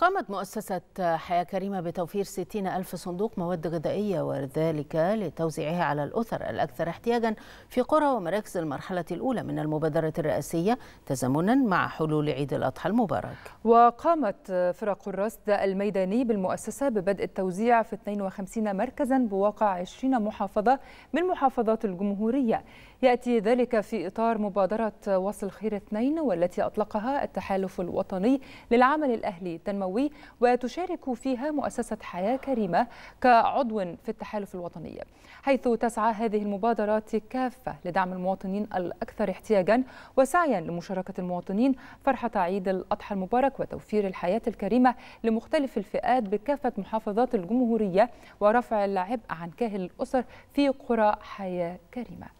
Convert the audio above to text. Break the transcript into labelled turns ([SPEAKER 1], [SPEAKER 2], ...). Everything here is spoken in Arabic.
[SPEAKER 1] قامت مؤسسة حياة كريمة بتوفير 60 ألف صندوق مواد غذائية وذلك لتوزيعها على الأسر الأكثر احتياجا في قرى ومراكز المرحلة الأولى من المبادرة الرئاسية تزامنا مع حلول عيد الأضحى المبارك
[SPEAKER 2] وقامت فرق الرصد الميداني بالمؤسسة ببدء التوزيع في 52 مركزا بواقع 20 محافظة من محافظات الجمهورية يأتي ذلك في إطار مبادرة وصل خير اثنين والتي أطلقها التحالف الوطني للعمل الأهلي تنمو التوعوي وتشارك فيها مؤسسة حياة كريمة كعضو في التحالف الوطني حيث تسعى هذه المبادرات كافة لدعم المواطنين الأكثر احتياجا وسعيا لمشاركة المواطنين فرحة عيد الأضحى المبارك وتوفير الحياة الكريمة لمختلف الفئات بكافة محافظات الجمهورية ورفع العبء عن كاهل الأسر في قرى حياة كريمة